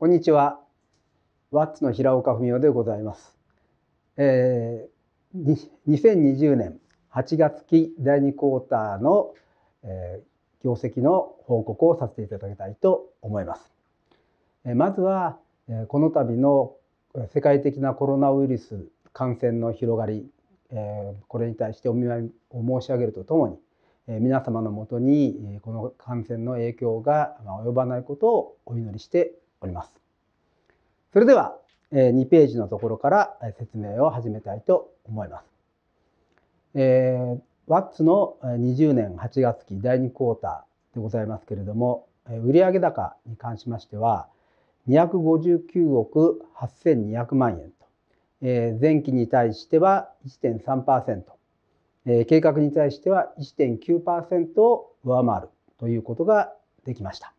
こんにちは。ワッツの平岡文夫でございます。えー、2020年8月期第2クォーターの、えー、業績の報告をさせていただきたいと思います。えー、まずは、えー、この度の世界的なコロナウイルス感染の広がり、えー、これに対してお見舞いを申し上げるとともに、え皆様のもとにこの感染の影響が及ばないことをお祈りしております。それでは2ページのところから説明を始めたいと思います。えー、ワッツの20年8月期第2クォーターでございますけれども売上高に関しましては259億8200万円と、えー、前期に対しては1.3%、えー、計画に対しては1.9%を上回るということができました。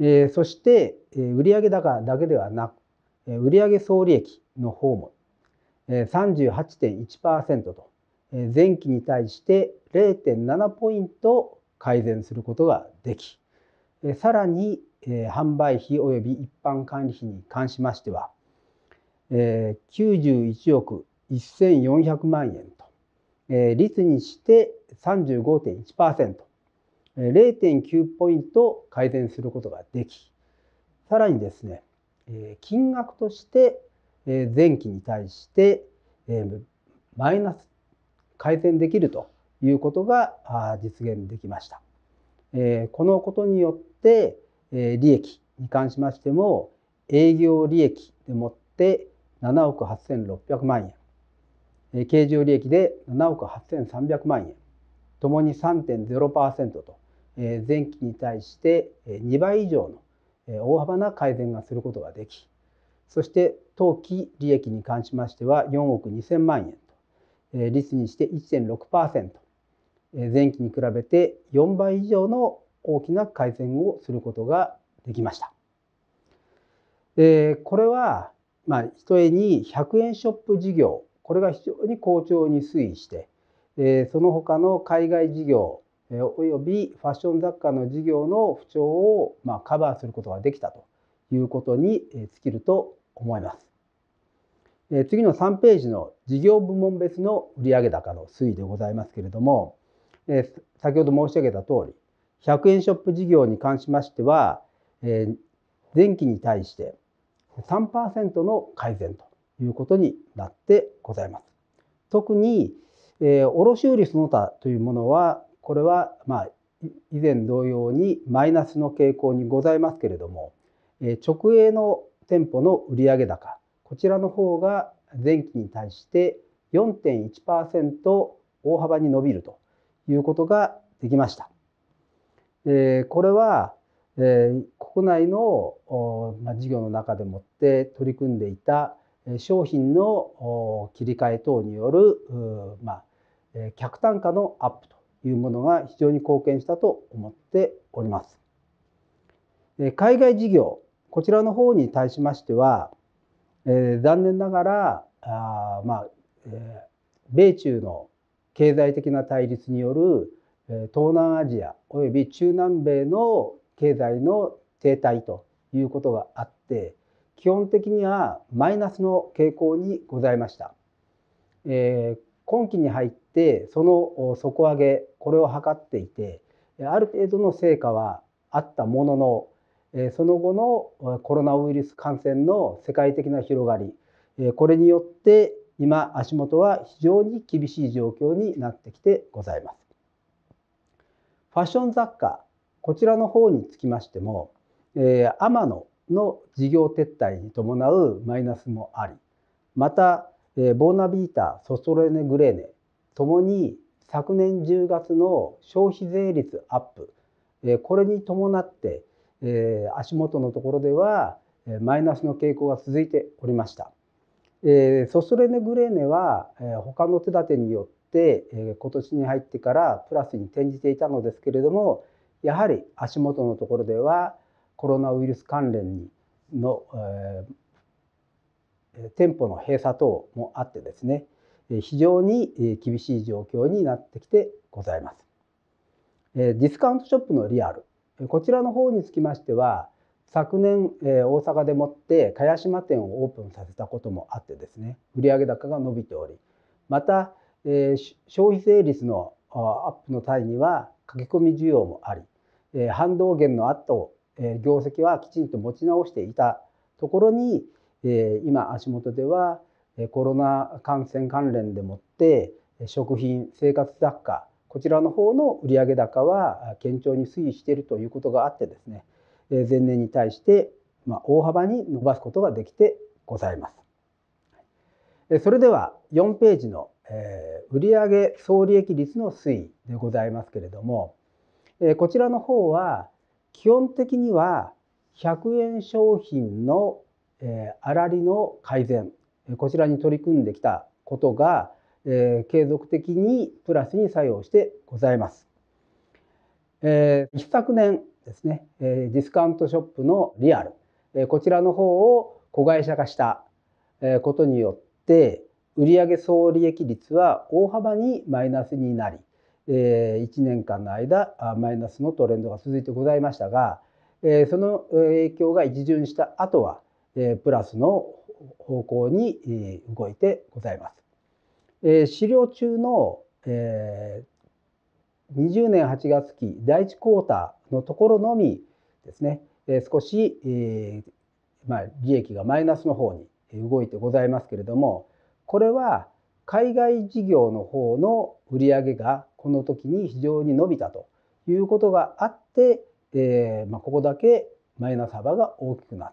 えー、そして、えー、売上高だけではなく、えー、売上総利益の方も、えー、38.1%と、えー、前期に対して0.7ポイント改善することができ、えー、さらに、えー、販売費及び一般管理費に関しましては、えー、91億1400万円と、えー、率にして35.1%。0.9ポイント改善することができさらにですね金額として前期に対してマイナス改善できるということが実現できました。このことによって利益に関しましても営業利益でもって7億8600万円経常利益で7億8300万円ともに3.0%と前期に対して2倍以上の大幅な改善がすることができそして当期利益に関しましては4億2000万円と率にして1.6%前期に比べて4倍以上の大きな改善をすることができました。えこれは、まあ、ひとえに100円ショップ事業これが非常に好調に推移して、えその他の海外事業およびファッション雑貨の事業の不調をまカバーすることができたということに尽きると思います。次の3ページの事業部門別の売上高の推移でございますけれども先ほど申し上げたとおり100円ショップ事業に関しましては前期に対して3%の改善ということになってございます。特に、え卸売その他というものはこれはまあ以前同様にマイナスの傾向にございますけれども、え直営の店舗の売上高こちらの方が前期に対して4.1%大幅に伸びるということができました。えこれは、え国内の、ま事業の中でもって取り組んでいた商品の切り替え等による、ま客単価のアップというものが非常に貢献したと思っております。海外事業こちらの方に対しましては、えー、残念ながらあ、まあえー、米中の経済的な対立による、え東南アジアおよび中南米の経済の停滞ということがあって基本的にはマイナスの傾向にございました。えー、今期に入ってその底上げこれを図っていてある程度の成果はあったもののその後のコロナウイルス感染の世界的な広がりこれによって今足元は非常に厳しい状況になってきてございます。ファッション雑貨こちらの方につきましても、え天野の事業撤退に伴うマイナスもありまた、えボーナビータソストレネグレーネともに昨年10月の消費税率アップ、えこれに伴って、え足元のところでは、えマイナスの傾向が続いておりました。えソスレネグレーネは、え他の手立てによって、え今年に入ってからプラスに転じていたのですけれどもやはり足元のところではコロナウイルス関連にの、え店舗の閉鎖等もあってですね非常に厳しい状況になってきてございます。ディスカウントショップのリアルこちらの方につきましては昨年大阪でもって茅島店をオープンさせたこともあってですね売上高が伸びておりまた消費税率のアップの際には駆け込み需要もあり反動減の後業績はきちんと持ち直していたところに今足元ではコロナ感染関連でもって食品生活雑貨こちらの方の売上高は堅調に推移しているということがあってですね前年に対して大幅に伸ばすことができてございます。それでは4ページの売上総利益率の推移でございますけれどもこちらの方は基本的には100円商品の粗利の改善こちらに取り組んできたことが、え継続的にプラスに作用してございます。え一昨年ですね、えディスカウントショップのリアル、えこちらの方を子会社化したことによって売上総利益率は大幅にマイナスになり、え1年間の間マイナスのトレンドが続いてございましたが、えその影響が一巡した後は、えプラスの方向に動いてございます。資料中の20年8月期第1クォーターのところのみですね少し、利益がマイナスの方に動いてございますけれどもこれは海外事業の方の売上がこの時に非常に伸びたということがあって、ここだけマイナス幅が大きくなっ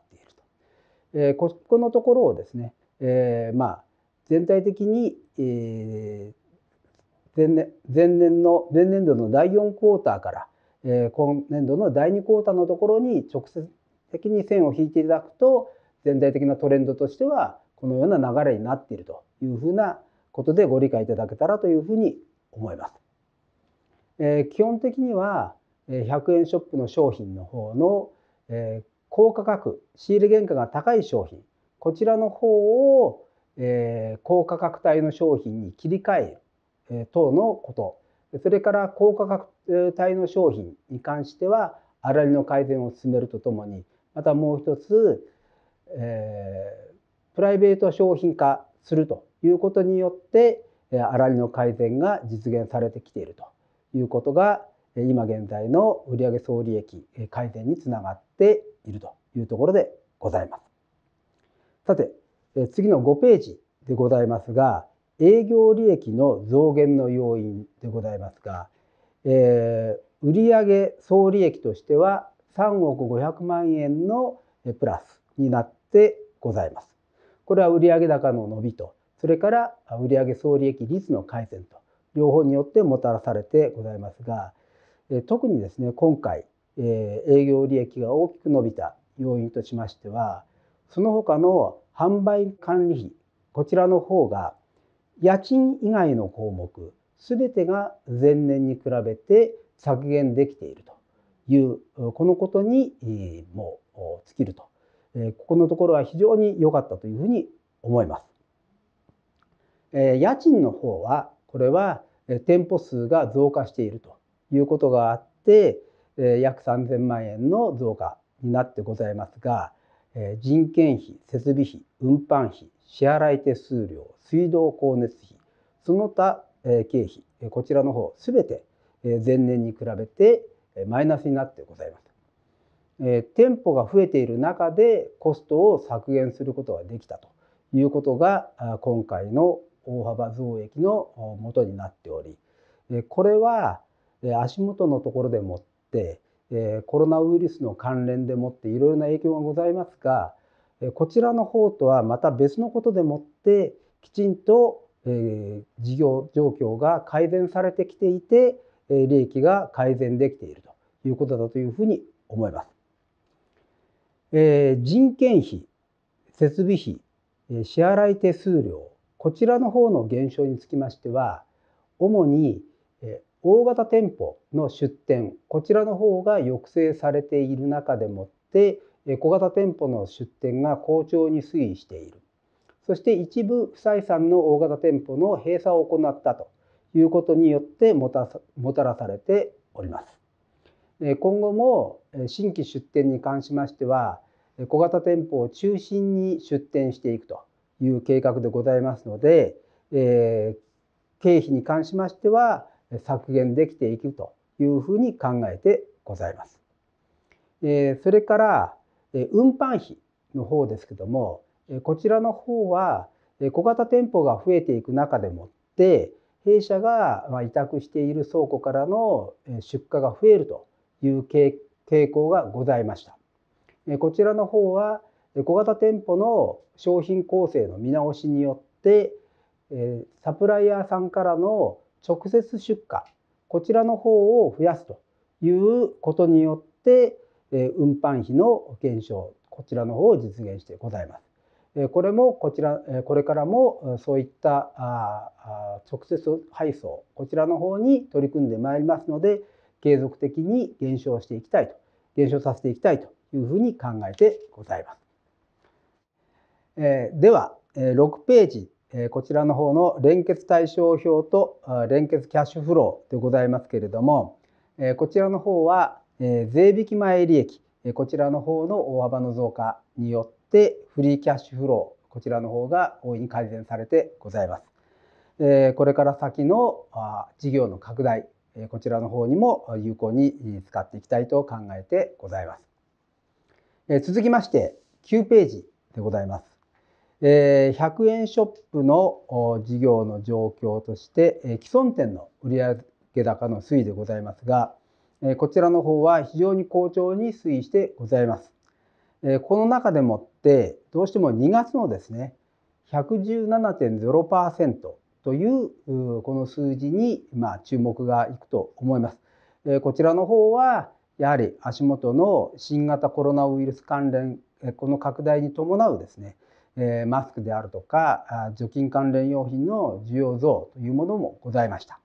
えー、ここのところをですね、えー、まあ全体的に、えー、前年前年の前年度の第4クォーターから、えー、今年度の第2クォーターのところに直接的に線を引いていただくと全体的なトレンドとしてはこのような流れになっているというふうなことでご理解いただけたらというふうに思います。えー、基本的には100円ショップの商品の方の、えー、高価格仕入れ原価が高い商品こちらの方を、えー、高価格帯の商品に切り替える、えー、等のことそれから高価格帯の商品に関しては粗利の改善を進めるとともにまたもう一つ、えー、プライベート商品化するということによって粗利の改善が実現されてきているということが今現在の売上総利益改善につながっているというところでございます。さて、次の5ページでございますが、営業利益の増減の要因でございますが、えー、売上総利益としては3億500万円のプラスになってございます。これは売上高の伸びと、それから売上総利益率の改善と、両方によってもたらされてございますが、特にですね、今回え営業利益が大きく伸びた要因としましてはその他の販売管理費こちらの方が家賃以外の項目全てが前年に比べて削減できているというこのことにもう尽きるとここのところは非常に良かったというふうに思います。家賃の方はこれは店舗数が増加しているということがあって約3,000万円の増加になってございますが人件費設備費運搬費支払い手数料水道光熱費その他経費こちらの方すべて前年に比べてマイナスになってございます。店舗が増えている中でコストを削減することができたということが今回の大幅増益のもとになっておりこれは足元のところでもっ、えー、コロナウイルスの関連でもっていろいろな影響がございますが、えこちらの方とはまた別のことでもってきちんと、えー、事業状況が改善されてきていて、え利益が改善できているということだというふうに思います。えー、人件費設備費支払い手数料こちらの方の減少につきましては主に大型店舗の出店こちらの方が抑制されている中でもって小型店舗の出店が好調に推移しているそして一部不採算の大型店舗の閉鎖を行ったということによってもたらされております今後も新規出店に関しましては小型店舗を中心に出店していくという計画でございますので、え経費に関しましては削減できていくというふうに考えてございます。それから運搬費の方ですけどもこちらの方は小型店舗が増えていく中でもって弊社が委託している倉庫からの出荷が増えるという傾向がございました。こちらの方は小型店舗の商品構成の見直しによってサプライヤーさんからの直接出荷こちらの方を増やすということによって運搬費の減少こちらの方を実現してございます。これもこちらこれからもそういった直接配送こちらの方に取り組んでまいりますので継続的に減少していきたいと減少させていきたいというふうに考えてございます。では6ページこちらの方の連結対象表と連結キャッシュフローでございますけれども、こちらの方は税引き前利益、こちらの方の大幅の増加によってフリーキャッシュフロー、こちらの方が大いに改善されてございます。これから先の事業の拡大、こちらの方にも有効に使っていきたいと考えてございます。続きまして9ページでございます。100円ショップの事業の状況として、既存店の売上高の推移でございますが、こちらの方は非常に好調に推移してございます。この中でもってどうしても2月のですね117.0%というこの数字に注目がいくと思います。こちらの方はやはり足元の新型コロナウイルス関連この拡大に伴うですねえマスクであるとか除菌関連用品の需要増というものもございました。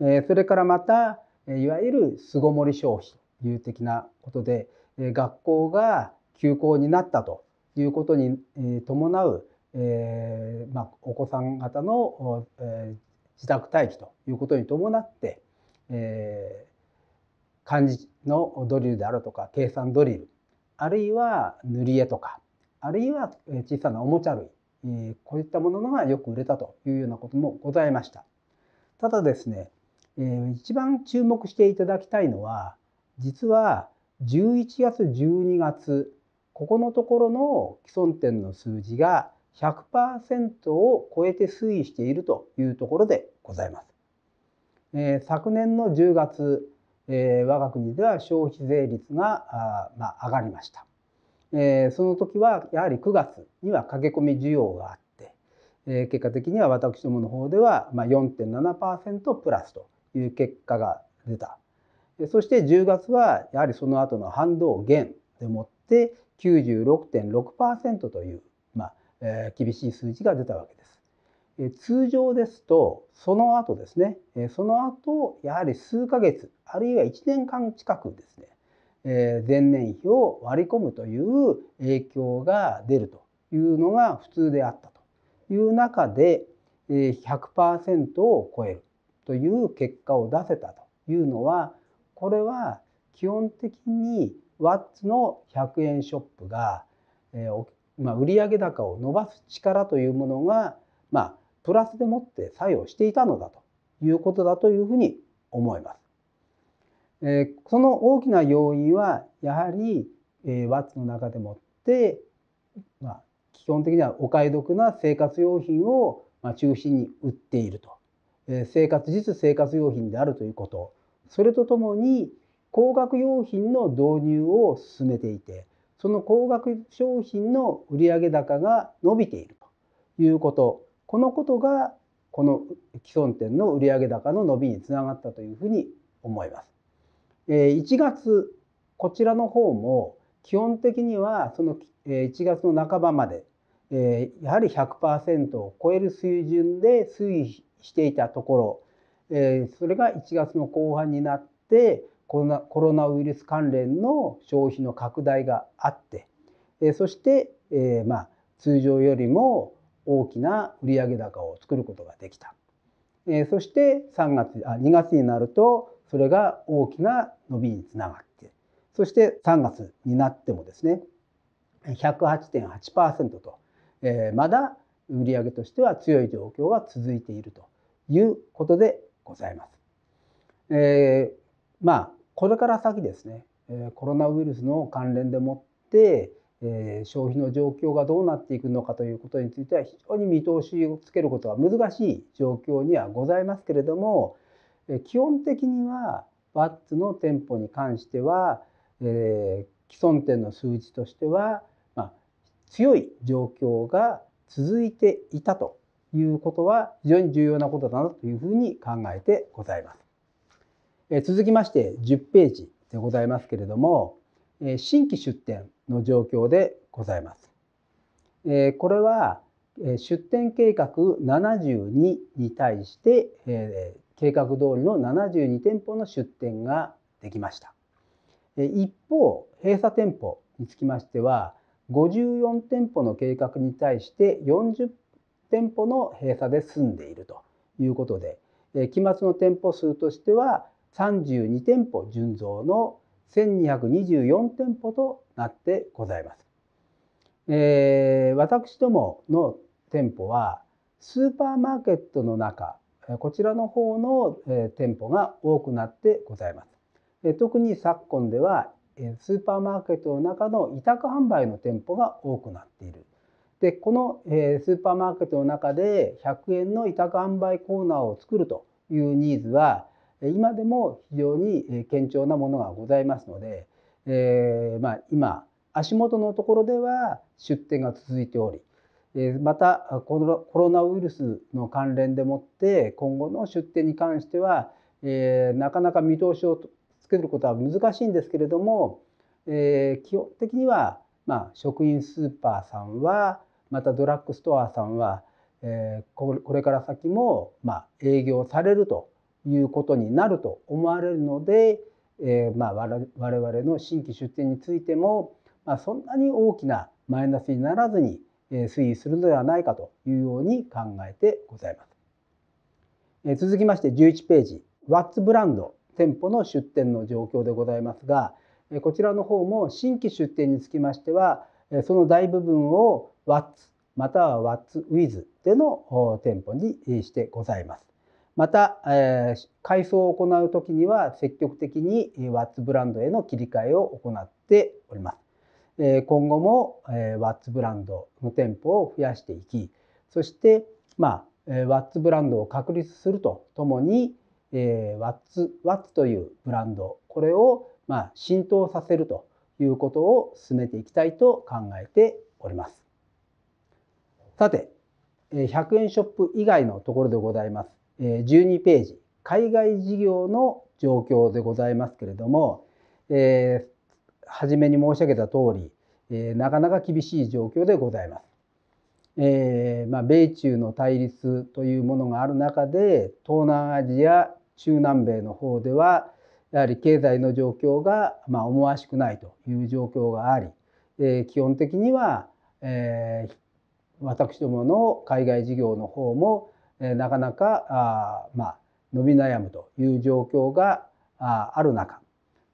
えそれからまたいわゆる巣ごもり消費という的なことで学校が休校になったということに伴う、えまお子さん方の、え自宅待機ということに伴って、え漢字のドリルであるとか計算ドリルあるいは塗り絵とかあるいは小さなおもちゃ類、えこういったもののがよく売れたというようなこともございました。ただですね、え一番注目していただきたいのは実は11月12月ここのところの既存店の数字が100%を超えて推移しているというところでございます。え昨年の10月、え我が国では消費税率があ、まあ、上がりました。えー、その時はやはり9月には駆け込み需要があって、えー、結果的には私どもの方では、まあ、4.7%プラスという結果が出た。そして10月はやはりその後の反動減でもって96.6%という、まあえー、厳しい数字が出たわけです。えー、通常ですとその後ですね、えー、その後やはり数ヶ月あるいは1年間近くですねえ前年比を割り込むという影響が出るというのが普通であったという中で100%を超えるという結果を出せたというのはこれは基本的にワッツの100円ショップが、えま売上高を伸ばす力というものが、まプラスでもって作用していたのだということだというふうに思います。えー、その大きな要因はやはり、えー、ワッツの中でもって、まあ、基本的にはお買い得な生活用品を、まあ、中心に売っていると、えー、生活実生活用品であるということそれとともに高額用品の導入を進めていてその高額商品の売上高が伸びているということこのことがこの既存店の売上高の伸びにつながったというふうに思います。1月こちらの方も基本的にはその1月の半ばまでやはり100%を超える水準で推移していたところそれが1月の後半になってコロナウイルス関連の消費の拡大があってそしてまあ通常よりも大きな売上高を作ることができたそして3月あ2月になるとそれが大きな伸びにつながってそして3月になってもですね108.8%と、えー、まだ売上としては強い状況が続いているということでございます。えー、まあこれから先ですねコロナウイルスの関連でもって、えー、消費の状況がどうなっていくのかということについては非常に見通しをつけることは難しい状況にはございますけれども基本的にはワッツの店舗に関しては、えー、既存店の数字としては、まあ、強い状況が続いていたということは非常に重要なことだなというふうに考えてございます。えー、続きまして10ページでございますけれども、えー、新規出店の状況でございます。えー、これは出店計画72に対して、えー、計画通りの72店舗の出店ができました一方閉鎖店舗につきましては54店舗の計画に対して40店舗の閉鎖で済んでいるということで期末の店舗数としては32店舗純増の1224店舗となってございます。えー、私どもの店舗はスーパーマーケットの中こちらの方の店舗が多くなってございます。特に昨今ではスーパーマーケットの中の委託販売の店舗が多くなっている。でこのスーパーマーケットの中で100円の委託販売コーナーを作るというニーズは今でも非常に堅調なものがございますので、えー、まあ、今足元のところでは出店が続いておりまたコロナウイルスの関連でもって今後の出展に関しては、えなかなか見通しをつけることは難しいんですけれども、え基本的には、ま食品スーパーさんはまたドラッグストアさんは、えこれから先も、ま営業されるということになると思われるので、えま我々の新規出店についても、まそんなに大きなマイナスにならずに推移するのではないかというように考えてございます。続きまして11ページ w a t s ブランド店舗の出店の状況でございますがこちらの方も新規出店につきましてはその大部分を w a t s または w a t s with での店舗にしてございます。また、えー、改装を行う時には積極的に w a t t s ブランドへの切り替えを行っております。今後もワッツブランドの店舗を増やしていきそしてまあワッツブランドを確立するとともにワッツワッツというブランドこれをまあ浸透させるということを進めていきたいと考えております。さて100円ショップ以外のところでございます12ページ海外事業の状況でございますけれども、えー、初めに申し上げた通り、えー、なかなか厳しい状況でございます。えー、まあ、米中の対立というものがある中で東南アジア中南米の方ではやはり経済の状況が、まあ、思わしくないという状況があり、えー、基本的には、え私どもの海外事業の方も、えなかなかあ、まあ、伸び悩むという状況がある中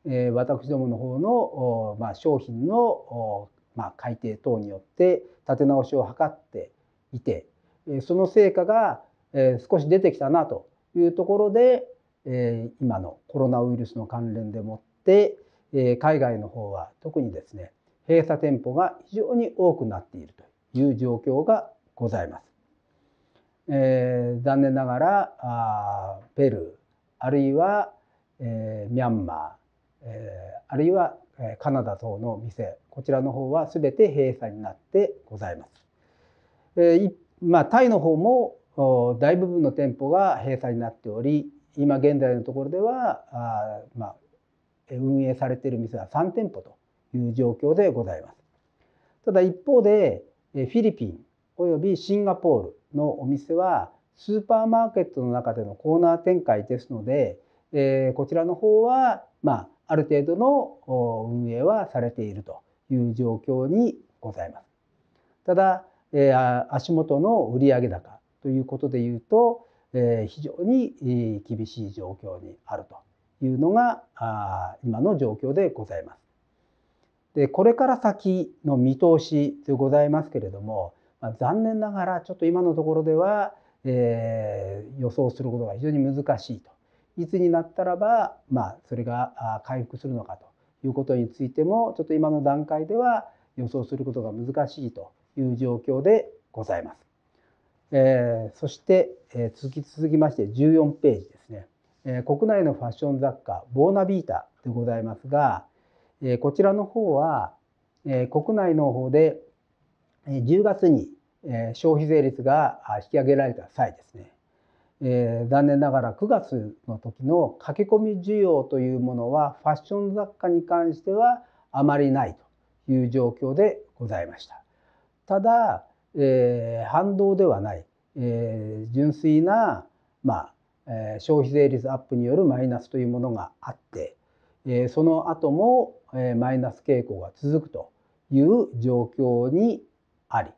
え私どもの方の、ま商品の、ま改定等によって立て直しを図っていて、えその成果が、え少し出てきたなというところで、え今のコロナウイルスの関連でもって、え海外の方は特にですね閉鎖店舗が非常に多くなっているという状況がございます。えー、残念ながらあペルーあるいは、えー、ミャンマーえあるいはカナダ等の店こちらの方は全て閉鎖になってございます。えまあ、タイの方も大部分の店舗が閉鎖になっており今現在のところではあ、まあ、運営されている店は3店舗という状況でございます。ただ一方でフィリピンおよびシンガポールのお店はスーパーマーケットの中でのコーナー展開ですので、えー、こちらの方はまあある程度の運営はされているという状況にございます。ただ、え足元の売上高ということでいうと、え非常に厳しい状況にあるというのが今の状況でございます。でこれから先の見通しでございますけれども、まあ、残念ながらちょっと今のところでは、えー、予想することが非常に難しいといつになったらば、まあ、それが回復するのかということについてもちょっと今の段階では予想することが難しいという状況でございます。えー、そして、えー、続き続きまして14ページですね、えー、国内のファッション雑貨ボーナビータでございますが、えー、こちらの方は、えー、国内の方で10月に消費税率が引き上げられた際ですねえー、残念ながら9月の時の駆け込み需要というものはファッション雑貨に関してはあまりないという状況でございました。ただ、えー、反動ではない、えー、純粋な、まあえー、消費税率アップによるマイナスというものがあって、えー、その後も、えー、マイナス傾向が続くという状況にあり、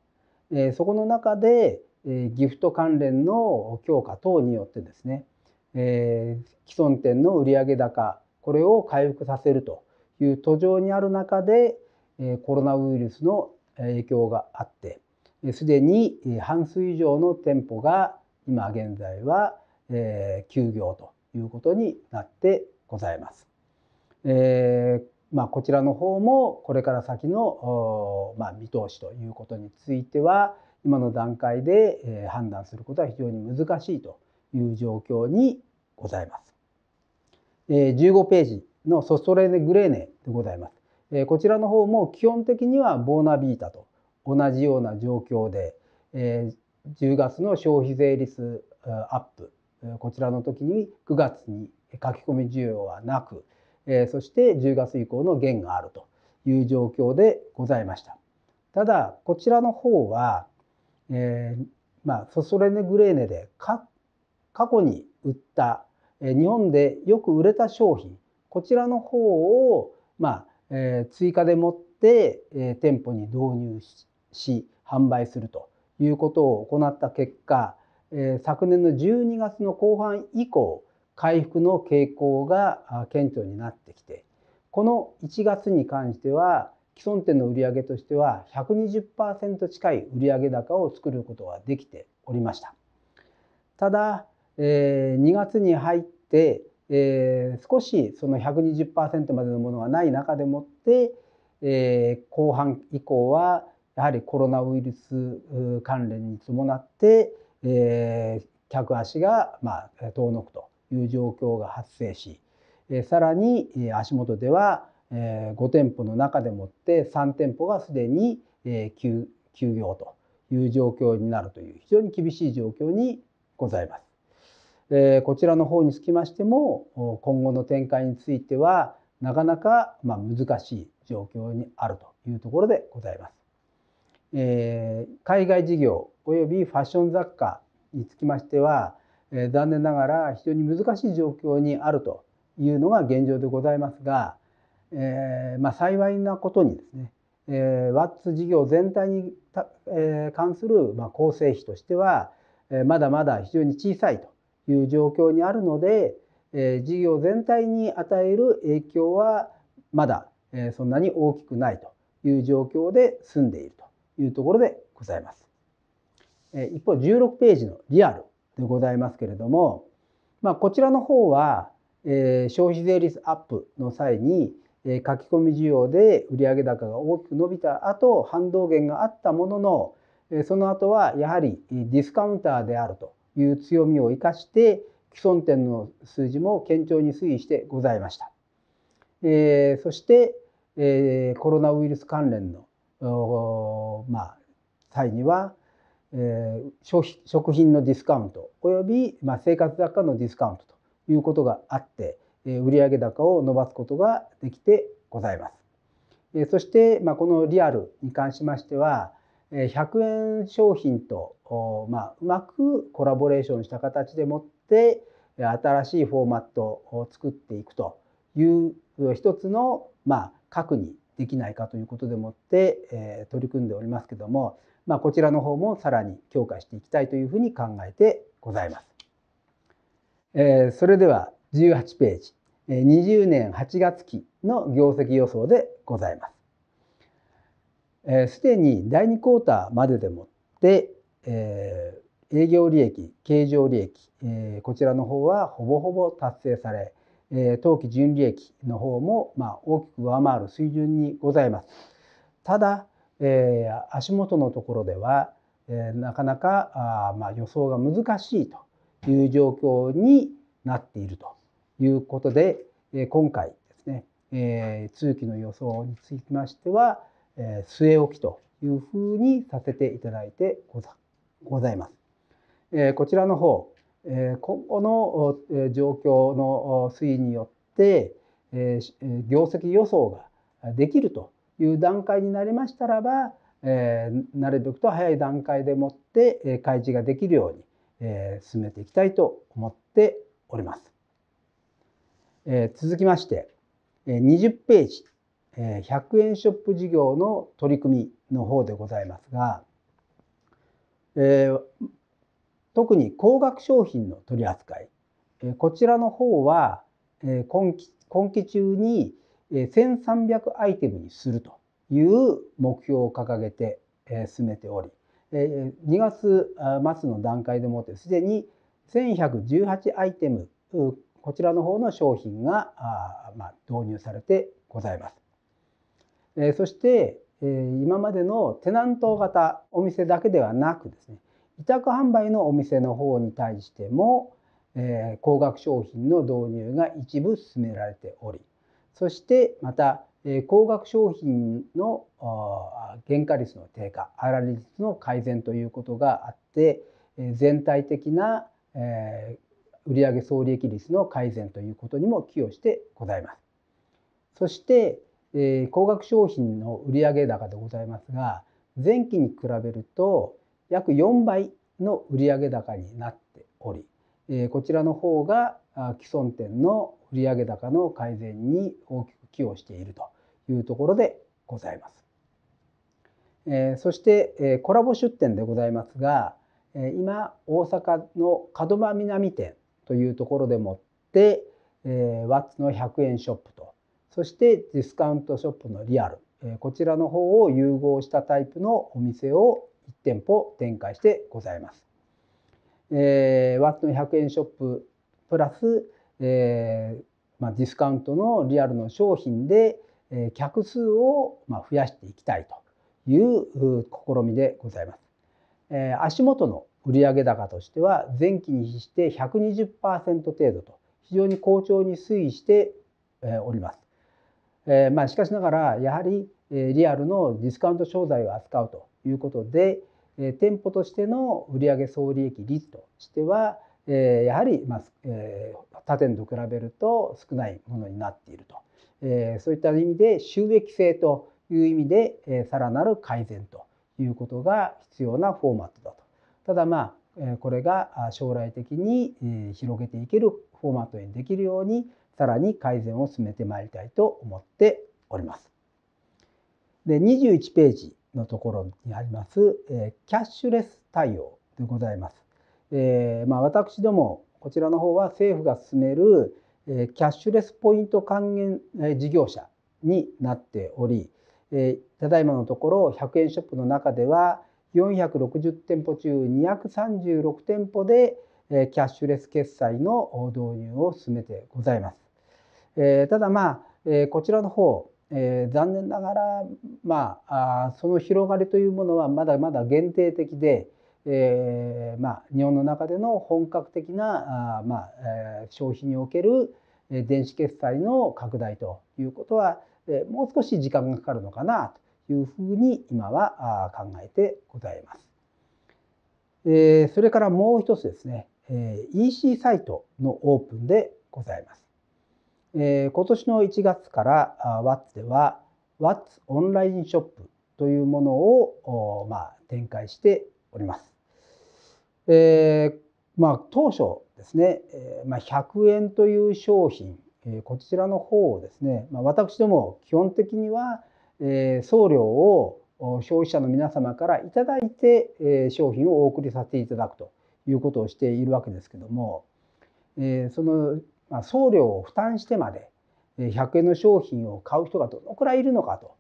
えー、そこの中で、ギフト関連の強化等によってですね、えー、既存店の売上高これを回復させるという途上にある中で、えコロナウイルスの影響があってすでに半数以上の店舗が今現在は、え休業ということになってございます。えー、まあ、こちらの方もこれから先の、まあ、見通しということについては、今の段階で判断することは非常に難しいという状況にございます。15ページのソストレーネ・グレーネでございます。こちらの方も基本的にはボーナビータと同じような状況で10月の消費税率アップこちらの時に9月に書き込み需要はなくそして10月以降の減があるという状況でございました。ただこちらの方はえー、まあ、ソソレネ・グレーネで過去に売った、えー、日本でよく売れた商品こちらの方を、まあえー、追加で持って、えー、店舗に導入し販売するということを行った結果、えー、昨年の12月の後半以降回復の傾向が顕著になってきてこの1月に関しては既存店の売上としては120%近い売上高を作ることができておりましたただ、えー、2月に入って、えー、少しその120%までのものがない中でもって、えー、後半以降はやはりコロナウイルス関連に伴って、えー、客足が、まあ、遠のくという状況が発生し、えー、さらに足元ではえー、5店舗の中でもって3店舗がすでに、えー、休業という状況になるという非常に厳しい状況にございます。えー、こちらの方につきましても今後の展開についてはなかなか、まあ、難しい状況にあるというところでございます。えー、海外事業およびファッション雑貨につきましては、えー、残念ながら非常に難しい状況にあるというのが現状でございますが、えー、まあ、幸いなことにですね、えー、ワッツ事業全体にた、えー、関する、まあ、構成費としては、えー、まだまだ非常に小さいという状況にあるので、えー、事業全体に与える影響はまだ、えー、そんなに大きくないという状況で済んでいるというところでございます。えー、一方16ページのリアルでございますけれども、まあ、こちらの方は、えー、消費税率アップの際に、書き込み需要で売上高が大きく伸びた後反動減があったもののその後はやはりディスカウンターであるという強みを生かして既存店の数字も堅調に推移してございました。えそして、えコロナウイルス関連の、まあ、際には、え食品のディスカウントおよび、まあ、生活雑貨のディスカウントということがあって売上高を伸ばすことができてございます。そして、まあ、このリアルに関しましては、100円商品と、まあ、うまくコラボレーションした形でもって新しいフォーマットを作っていくという一つの、まあ、核にできないかということでもって、え取り組んでおりますけども、まあ、こちらの方もさらに強化していきたいというふうに考えてございます。えそれでは18ページ20年8月期の業績予想でございますすで、えー、に第2クォーターまででもって、えー、営業利益経常利益、えー、こちらの方はほぼほぼ達成され、えー、当期純利益の方もまあ大きく上回る水準にございますただ、えー、足元のところでは、えー、なかなかあ、まあ、予想が難しいという状況になっているということで、今回ですね、え通期の予想につきましては、え据え置きというふうにさせていただいてございます。えこちらの方、え今後の状況の推移によって、えー、業績予想ができるという段階になりましたらば、えなるべくと早い段階でもって開示ができるように、え進めていきたいと思っております。えー、続きまして、20ページ、100円ショップ事業の取り組みの方でございますが、えー、特に高額商品の取り扱い、こちらの方は、今期今期中に、1300アイテムにするという目標を掲げて、進めており、2月末の段階でもってすでに1118アイテムこちらの方の商品があ、ま導入されてございます。えそして、え今までのテナント型お店だけではなくですね委託販売のお店の方に対しても、え高額商品の導入が一部進められておりそしてまた、え高額商品の原価率の低下粗利率の改善ということがあって、え全体的な、え売上総利益率の改善ということにも寄与してございます。そして、えー、高額商品の売上高でございますが前期に比べると約4倍の売上高になっており、えー、こちらの方が既存店の売上高の改善に大きく寄与しているというところでございます。えー、そして、えー、コラボ出店でございますが、今大阪の門真南店というところでもって、えー、ワッツの100円ショップとそしてディスカウントショップのリアル、えー、こちらの方を融合したタイプのお店を1店舗展開してございます。えー、ワッツの100円ショッププラス、えーまあ、ディスカウントのリアルの商品で、えー、客数を、まあ、増やしていきたいという試みでございます。えー、足元の売上高としては前期に比して120%程度と非常に好調に推移しております。えー、まあ、しかしながらやはりリアルのディスカウント商材を扱うということで店舗としての売上総利益率としてはやはり、え他店と比べると少ないものになっていると、えそういった意味で収益性という意味でさらなる改善ということが必要なフォーマットだと。ただまあこれが将来的に広げていけるフォーマットにできるようにさらに改善を進めてまいりたいと思っております。で21ページのところにあります、えキャッシュレス対応でございます。えー、まあ、私どもこちらの方は政府が進める、えキャッシュレスポイント還元、え事業者になっており、えただいまのところ100円ショップの中では、460店舗中236店舗でキャッシュレス決済の導入を進めてございます。ただまあ、こちらの方、残念ながら、まあその広がりというものはまだまだ限定的で、えーまあ、日本の中での本格的なあ、まあえー、消費における電子決済の拡大ということは、えー、もう少し時間がかかるのかなというふうに今は考えてございます。えそれからもう一つですね、え EC サイトのオープンでございます。え今年の1月から WATS では WATS オンラインショップというものを、まあ、展開しております。えまあ、当初ですね、えまあ、100円という商品、えこちらの方をですね、まあ、私ども基本的にはえ送料を消費者の皆様から頂いて、え商品をお送りさせていただくということをしているわけですけども、えその、ま送料を負担してまで100円の商品を買う人がどのくらいいるのかと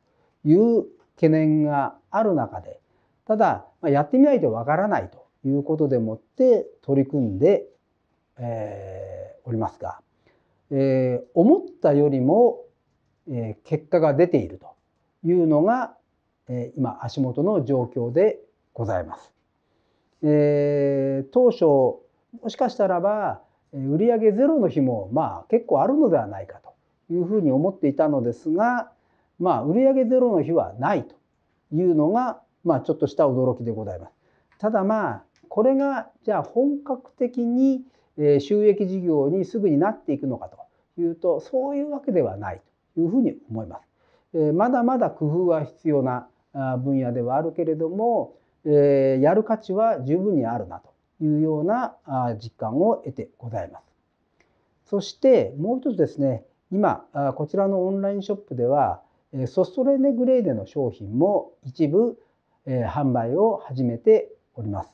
いう懸念がある中でただ、まやってみないとわからないということでもって取り組んで、えおりますが、え思ったよりも、え結果が出ているというのが、え今足元の状況でございます。えー、当初もしかしたらば売上ゼロの日もまあ結構あるのではないかというふうに思っていたのですが、まあ、売上ゼロの日はないというのが、まあ、ちょっとした驚きでございます。ただまあこれがじゃあ本格的に収益事業にすぐになっていくのかというとそういうわけではないというふうに思います。まだまだ工夫は必要な分野ではあるけれどもやる価値は十分にあるなというような実感を得てございます。そしてもう一つですね今こちらのオンラインショップではソストレネグレーデの商品も一部販売を始めております。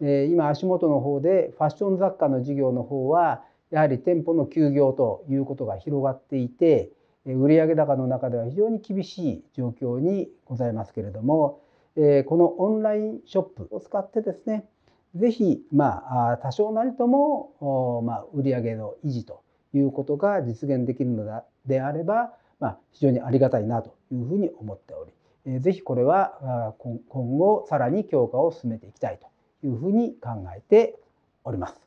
今足元の方でファッション雑貨の事業の方はやはり店舗の休業ということが広がっていて売上高の中では非常に厳しい状況にございますけれども、えこのオンラインショップを使ってですね是非まあ多少なりとも、ま売上の維持ということが実現できるのであれば、ま非常にありがたいなというふうに思っており、え非これは今後さらに強化を進めていきたいというふうに考えております。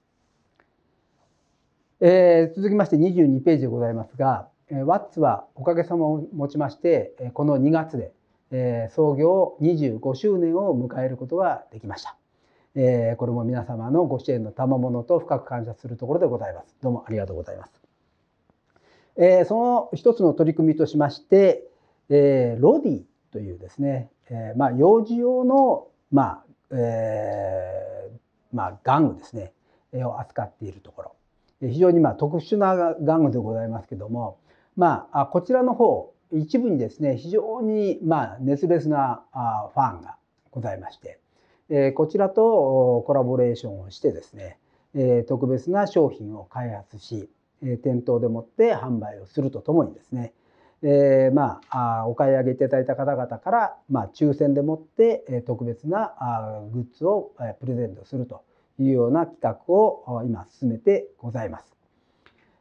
え続きまして22ページでございますがワッツはおかげさまをもちましてこの2月で創業25周年を迎えることができました。これも皆様のご支援の賜物と深く感謝するところでございます。どうもありがとうございます。その一つの取り組みとしましてロディというですねまあ幼児用のまあえー、まあ玩具ですねを扱っているところ非常にまあ特殊な玩具でございますけどもまあ、こちらの方、一部にですね、非常に、まあ、熱烈なファンがございまして、えこちらとコラボレーションをしてですね、え特別な商品を開発し、え店頭でもって販売をするとともにですね、えー、まあお買い上げいただいた方々から、まあ、抽選でもって、え特別なあグッズを、えプレゼントするというような企画を今進めてございます。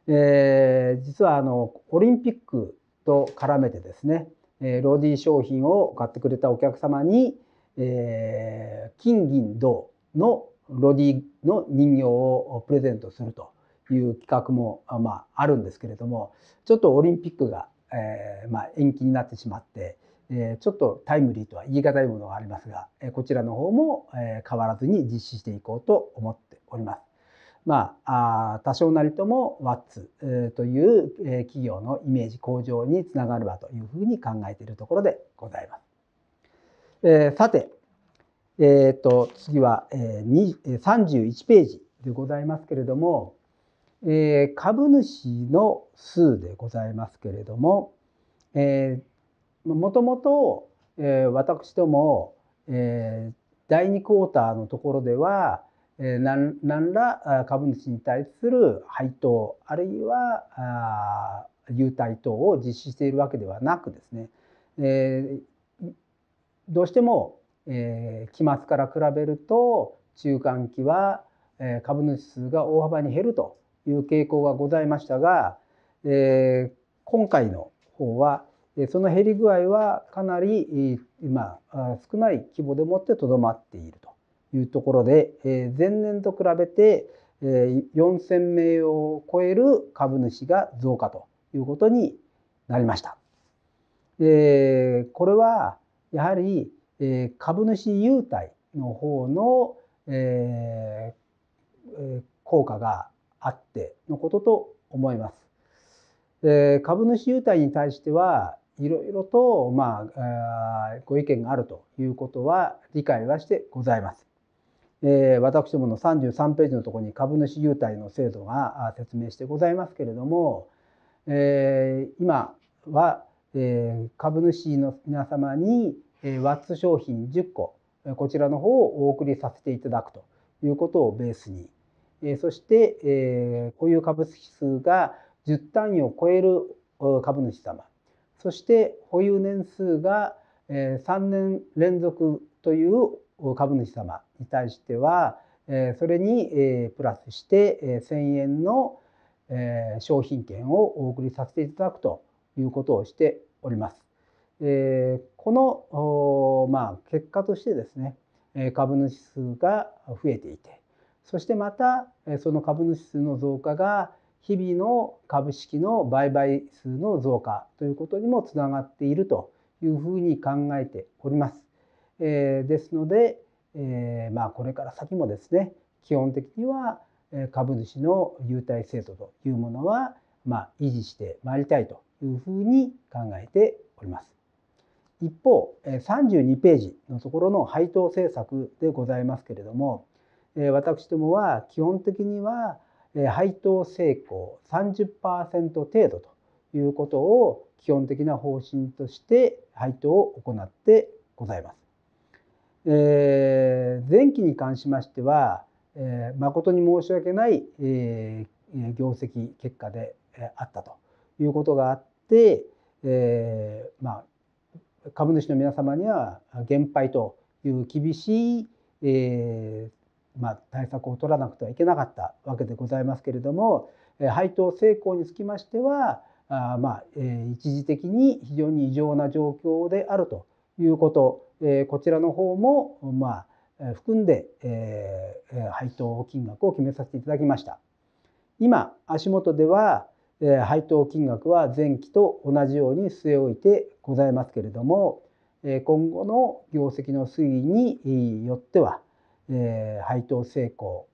えー、実はあのオリンピックと絡めてですね、えー、ロディ商品を買ってくれたお客様に、えー、金銀銅のロディの人形をプレゼントするという企画も、まあ、あるんですけれどもちょっとオリンピックが、えーまあ、延期になってしまって、えー、ちょっとタイムリーとは言い難いものがありますが、えこちらの方も、えー、変わらずに実施していこうと思っております。まあ、多少なりとも WATS という企業のイメージ向上につながるわというふうに考えているところでございます。えー、さて、えー、と次は、えー、31ページでございますけれども、えー、株主の数でございますけれども、えー、もともと、えー、私ども、えー、第2クォーターのところでは、何ら株主に対する配当あるいは優待等を実施しているわけではなくですね、どうしても、期末から比べると中間期は、株主数が大幅に減るという傾向がございましたが、今回の方はその減り具合はかなり、今少ない規模でもってとどまっていると。いうところで、え前年と比べて、え4000名を超える株主が増加ということになりました。えこれはやはり、え株主優待の方の、ええ効果があってのことと思います。え株主優待に対してはいろいろと、まあ、あ、ご意見があるということは理解はしてございます。え私どもの33ページのところに株主優待の制度が説明してございますけれども、え今は、え株主の皆様に、えー、ワッツ商品10個こちらの方をお送りさせていただくということをベースに、えそして、え固有株式数が10単位を超える株主様そして保有年数が3年連続という株主様に対してはそれにプラスして1,000円の商品券をお送りさせていただくということをしております。この、まあ、結果としてですね株主数が増えていてそしてまたその株主数の増加が日々の株式の売買数の増加ということにもつながっているというふうに考えております。えー、ですので、えー、まあこれから先もですね基本的には株主の優待制度というものは、まあ、維持してまいりたいというふうに考えております。一方32ページのところの配当政策でございますけれども私どもは基本的には配当成功30%程度ということを基本的な方針として配当を行ってございます。えー、前期に関しましては、えー、誠に申し訳ない、えー、業績結果であったということがあって、えー、まあ株主の皆様には減配という厳しい、えーまあ、対策を取らなくてはいけなかったわけでございますけれども配当成功につきましてはあまあ、えー、一時的に非常に異常な状況であるということえこちらの方も、まあ、含んで、え配当金額を決めさせていただきました。今、足元では、え配当金額は前期と同じように据え置いてございますけれども、え今後の業績の推移によっては、え配当成功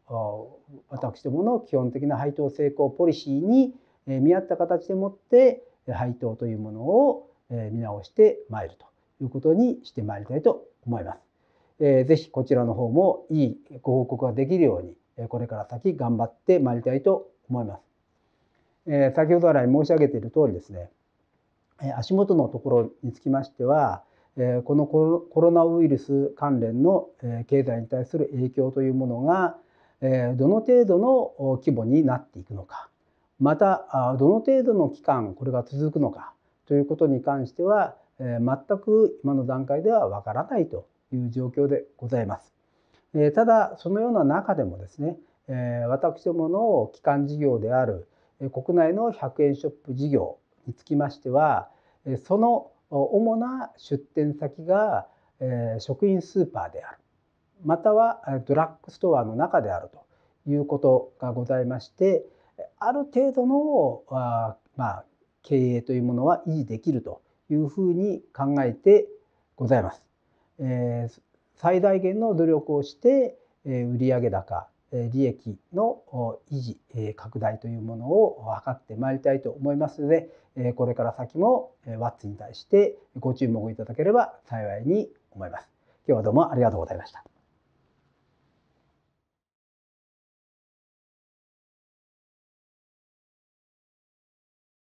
私どもの基本的な配当成功ポリシーに見合った形でもって配当というものを見直してまいるということにしてまいりたいと思います。えー、ぜひこちらの方もいいご報告ができるようにこれから先頑張ってまいりたいと思います。え先ほど来申し上げている通りですね足元のところにつきましてはこのコロナウイルス関連の経済に対する影響というものがどの程度の規模になっていくのかまたどの程度の期間これが続くのかということに関してはえ全く今の段階ではわからないという状況でございます。えただそのような中でもですね、え私どもの基幹事業である国内の100円ショップ事業につきましてはその主な出店先が食品スーパーであるまたはドラッグストアの中であるということがございましてある程度の、まあ、経営というものは維持できるというふうに考えてございます。えー、最大限の努力をして、え売上高、え利益の維持、え拡大というものを図ってまいりたいと思いますので、えこれから先も、えー、WATS に対してご注目いただければ幸いに思います。今日はどうもありがとうございました。